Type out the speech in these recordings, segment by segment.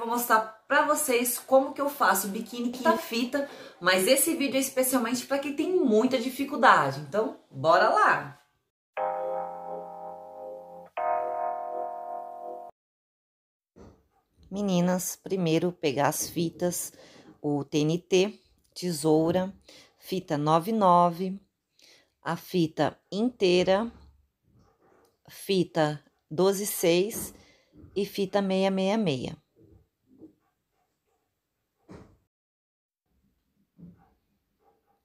vou mostrar pra vocês como que eu faço biquíni a tá. fita, mas esse vídeo é especialmente para quem tem muita dificuldade. Então, bora lá! Meninas, primeiro pegar as fitas, o TNT, tesoura, fita 99, a fita inteira, fita 126 e fita 666.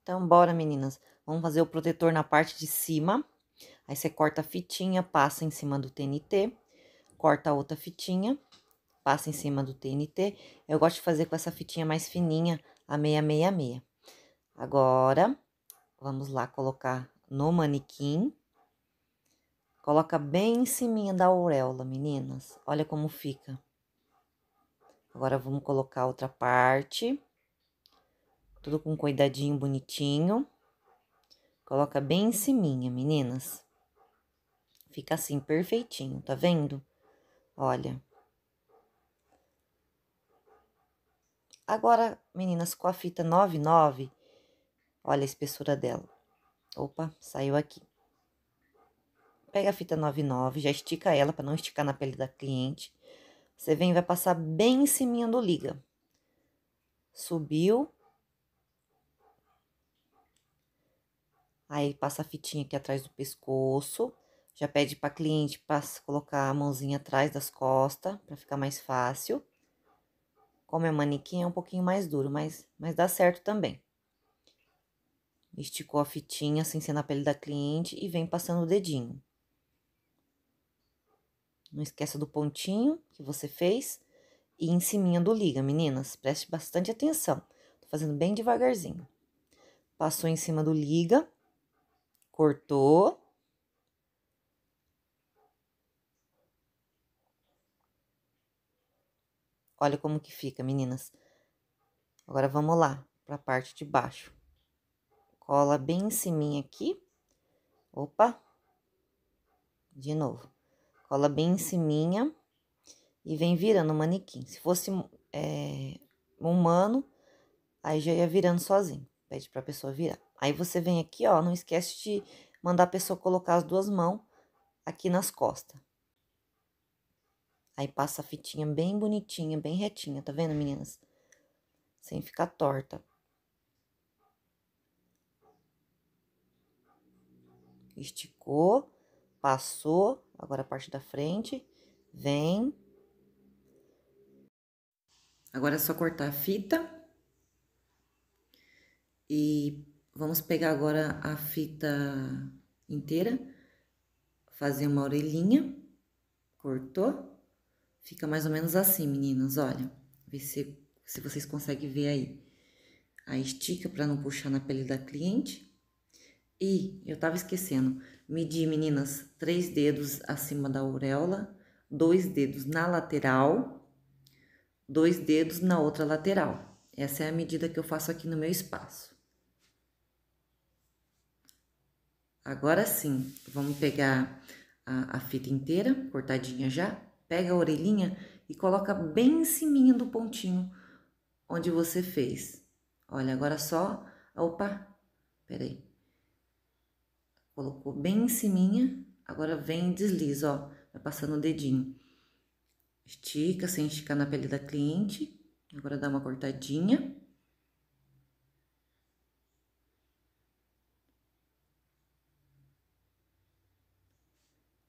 Então, bora, meninas. Vamos fazer o protetor na parte de cima. Aí, você corta a fitinha, passa em cima do TNT. Corta a outra fitinha, passa em cima do TNT. Eu gosto de fazer com essa fitinha mais fininha, a 666. Agora, vamos lá colocar no manequim. Coloca bem em cima da auréola, meninas. Olha como fica. Agora, vamos colocar outra parte. Tudo com cuidadinho bonitinho. Coloca bem em cima, meninas. Fica assim, perfeitinho, tá vendo? Olha. Agora, meninas, com a fita 99, olha a espessura dela. Opa, saiu aqui. Pega a fita 99, já estica ela para não esticar na pele da cliente. Você vem e vai passar bem em cima do liga. Subiu, Aí passa a fitinha aqui atrás do pescoço. Já pede para cliente para colocar a mãozinha atrás das costas, para ficar mais fácil. Como é manequim, é um pouquinho mais duro, mas, mas dá certo também. Esticou a fitinha sem ser na pele da cliente e vem passando o dedinho. Não esqueça do pontinho que você fez e em cima do liga, meninas. Preste bastante atenção. Tô fazendo bem devagarzinho. Passou em cima do liga cortou. Olha como que fica, meninas. Agora vamos lá para a parte de baixo. Cola bem em cima aqui. Opa. De novo. Cola bem em cima e vem virando o manequim. Se fosse é, humano, aí já ia virando sozinho. Pede para a pessoa virar. Aí você vem aqui, ó, não esquece de mandar a pessoa colocar as duas mãos aqui nas costas. Aí passa a fitinha bem bonitinha, bem retinha, tá vendo, meninas? Sem ficar torta. Esticou, passou, agora a parte da frente, vem. Agora é só cortar a fita Vamos pegar agora a fita inteira, fazer uma orelhinha, cortou, fica mais ou menos assim, meninas, olha, vê se, se vocês conseguem ver aí. A estica para não puxar na pele da cliente. E eu tava esquecendo, medi, meninas, três dedos acima da auréola, dois dedos na lateral, dois dedos na outra lateral. Essa é a medida que eu faço aqui no meu espaço. Agora sim, vamos pegar a, a fita inteira, cortadinha já, pega a orelhinha e coloca bem em cima do pontinho onde você fez. Olha, agora só, opa, peraí. Colocou bem em cima, agora vem e desliza, ó, vai passando o dedinho. Estica, sem esticar na pele da cliente. Agora dá uma cortadinha.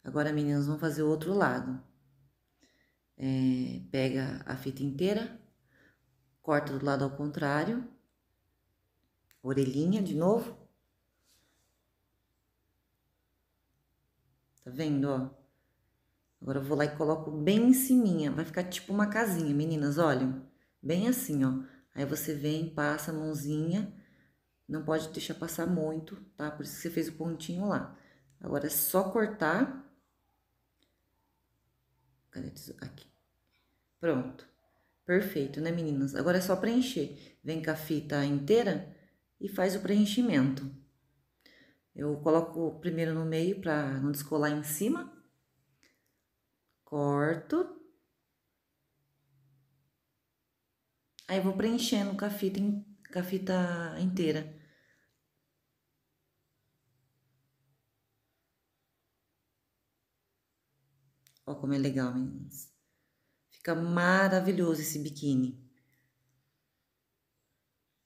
Agora, meninas, vamos fazer o outro lado. É, pega a fita inteira, corta do lado ao contrário, orelhinha de novo. Tá vendo, ó? Agora eu vou lá e coloco bem em cima, vai ficar tipo uma casinha, meninas, olhem. Bem assim, ó. Aí você vem, passa a mãozinha, não pode deixar passar muito, tá? Por isso que você fez o pontinho lá. Agora é só cortar Cadê Aqui. Pronto. Perfeito, né, meninas? Agora é só preencher. Vem com a fita inteira e faz o preenchimento. Eu coloco primeiro no meio para não descolar em cima. Corto. Aí vou preenchendo com a fita, com a fita inteira. Olha como é legal, meninas. Fica maravilhoso esse biquíni.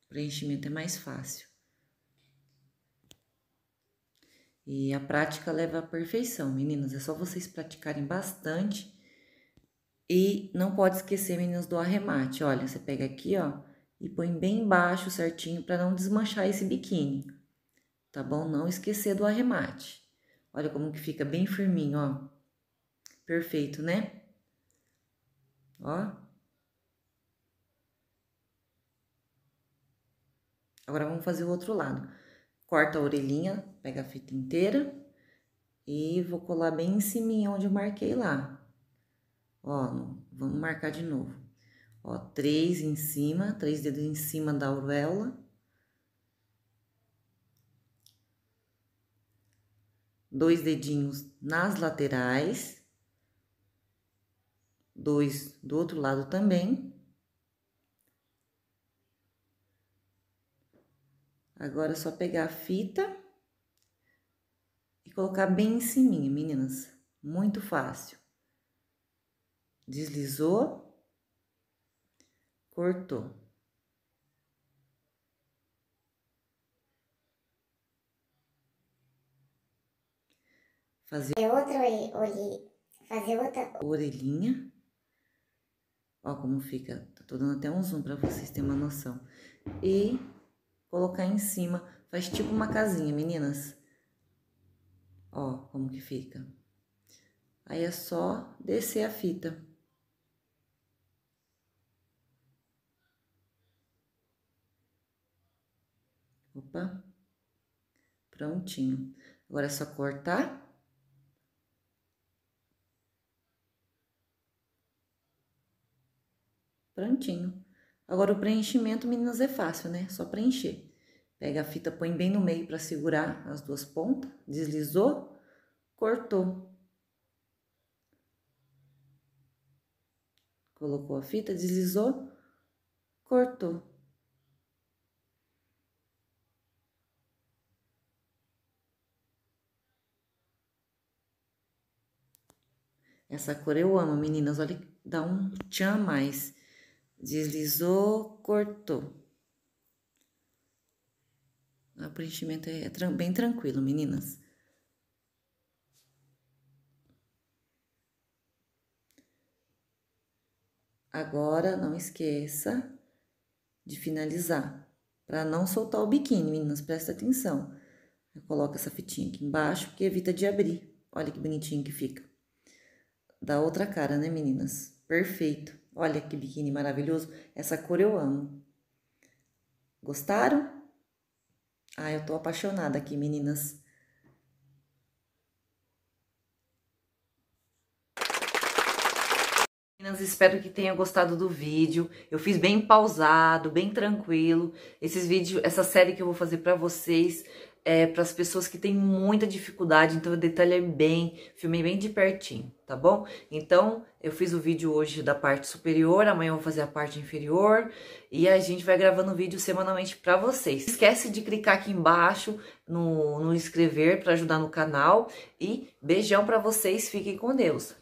O preenchimento é mais fácil. E a prática leva à perfeição, meninas. É só vocês praticarem bastante. E não pode esquecer, meninas, do arremate. Olha, você pega aqui, ó, e põe bem embaixo certinho para não desmanchar esse biquíni. Tá bom? Não esquecer do arremate. Olha como que fica bem firminho, ó perfeito, né? Ó. Agora vamos fazer o outro lado. Corta a orelhinha, pega a fita inteira e vou colar bem em cima onde eu marquei lá. Ó, vamos marcar de novo. Ó, três em cima, três dedos em cima da auréola. Dois dedinhos nas laterais dois do outro lado também. Agora é só pegar a fita e colocar bem em cima, meninas. Muito fácil. Deslizou, cortou. Fazer outra, orelha, fazer outra orelhinha. Ó como fica, tô tá dando até um zoom para vocês terem uma noção. E colocar em cima, faz tipo uma casinha, meninas. Ó como que fica. Aí é só descer a fita. Opa, prontinho. Agora é só cortar Prontinho. Agora o preenchimento, meninas, é fácil, né? Só preencher. Pega a fita, põe bem no meio para segurar as duas pontas, deslizou, cortou. Colocou a fita, deslizou, cortou. Essa cor eu amo, meninas. Olha, dá um tchan mais. Deslizou, cortou. O preenchimento é bem tranquilo, meninas. Agora, não esqueça de finalizar, para não soltar o biquíni, meninas, presta atenção. Coloca essa fitinha aqui embaixo, porque evita de abrir. Olha que bonitinho que fica. Da outra cara, né, meninas? Perfeito. Olha que biquíni maravilhoso. Essa cor eu amo. Gostaram? Ah, eu tô apaixonada aqui, meninas. Meninas, espero que tenham gostado do vídeo. Eu fiz bem pausado, bem tranquilo. Esses vídeos, essa série que eu vou fazer pra vocês é, para as pessoas que têm muita dificuldade, então eu detalhei bem, filmei bem de pertinho, tá bom? Então eu fiz o vídeo hoje da parte superior, amanhã eu vou fazer a parte inferior e a gente vai gravando vídeo semanalmente para vocês. Esquece de clicar aqui embaixo no, no inscrever para ajudar no canal e beijão para vocês, fiquem com Deus.